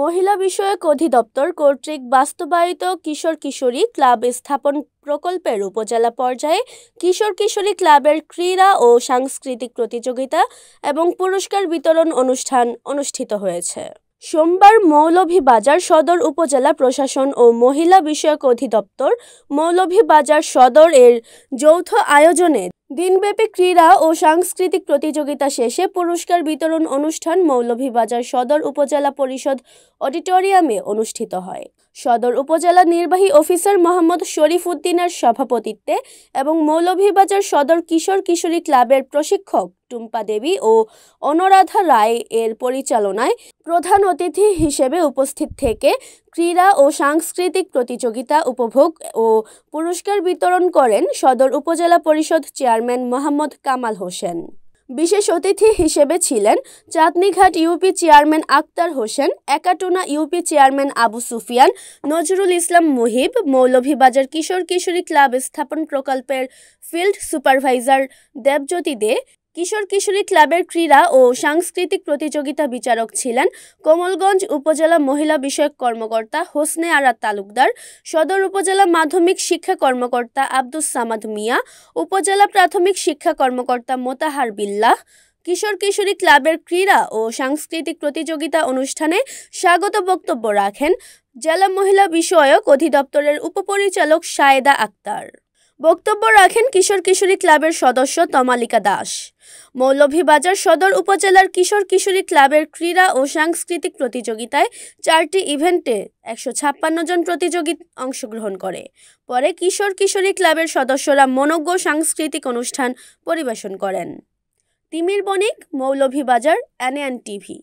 মহিলা বিষয়ক অধিদপ্তর কর্তৃক বাস্তবায়িত কিশোর কিশোরী ক্লাব স্থাপন প্রকল্পের উপজেলা পর্যায়ে কিশোর কিশোরী ক্লাবের ক্রীড়া ও সাংস্কৃতিক প্রতিযোগিতা এবং পুরস্কার বিতরণ অনুষ্ঠান অনুষ্ঠিত হয়েছে সোমবার মৌলভীবাজার সদর উপজেলা প্রশাসন ও মহিলা বিষয়ক অধিদপ্তর মৌলভীবাজার সদর এর যৌথ আয়োজনে দিনব্যাপী ক্রীড়া ও সাংস্কৃতিক প্রতিযোগিতা শেষে পুরস্কার বিতরণ অনুষ্ঠান মৌলভীবাজার সদর উপজেলা পরিষদ অডিটোরিয়ামে অনুষ্ঠিত হয় সদর উপজেলা নির্বাহী অফিসার মোহাম্মদ শরীফ উদ্দিনের সভাপতিত্বে এবং মৌলভীবাজার সদর কিশোর কিশোরী ক্লাবের প্রশিক্ষক টুম্পা দেবী ও অনুরাধা রায় এর পরিচালনায় প্রধান অতিথি হিসেবে উপস্থিত থেকে ক্রীড়া ও সাংস্কৃতিক প্রতিযোগিতা উপভোগ ও পুরস্কার বিতরণ করেন সদর উপজেলা পরিষদ চেয়ারম্যান মোহাম্মদ কামাল হোসেন বিশেষ অতিথি হিসেবে ছিলেন Chandnighat UP chairman Akhtar Hossain Ekatona UP chairman Abu Sufian Nazrul Islam Muhib Moulvibazar কিশোর কিশোরী ক্লাব স্থাপন প্রকল্পের ফিল্ড সুপারভাইজার দেবজ্যোতি দে কিশোর কিশোরী ক্লাবের ক্রীড়া ও সাংস্কৃতিক প্রতিযোগিতা বিচারক ছিলেন কোমলগঞ্জ উপজেলা মহিলা বিষয়ক কর্মকর্তা হোসনে আরা তালুকদার সদর উপজেলা মাধ্যমিক শিক্ষা কর্মকর্তা আব্দুস সামাদ মিয়া উপজেলা প্রাথমিক শিক্ষা কর্মকর্তা মোতাহার বিল্লাহ কিশোর কিশোরী ক্লাবের ক্রীড়া ও সাংস্কৃতিক প্রতিযোগিতা অনুষ্ঠানে স্বাগত বক্তব্য রাখেন জেলা মহিলা বিষয়ক অধিদপ্তরের উপপরিচালক সায়েদা আক্তার বক্তব্য রাখেন কিশোর কিশোরী ক্লাবের সদস্য তমালিকা দাস মৌলভীবাজার সদর উপজেলার কিশোর কিশোরী ক্লাবের ক্রীড়া ও সাংস্কৃতিক প্রতিযোগিতায় চারটি ইভেন্টে একশো ছাপ্পান্ন জন প্রতিযোগী অংশগ্রহণ করে পরে কিশোর কিশোরী ক্লাবের সদস্যরা মনজ্ঞ সাংস্কৃতিক অনুষ্ঠান পরিবেশন করেন তিমির বণিক মৌলভীবাজার অ্যান টিভি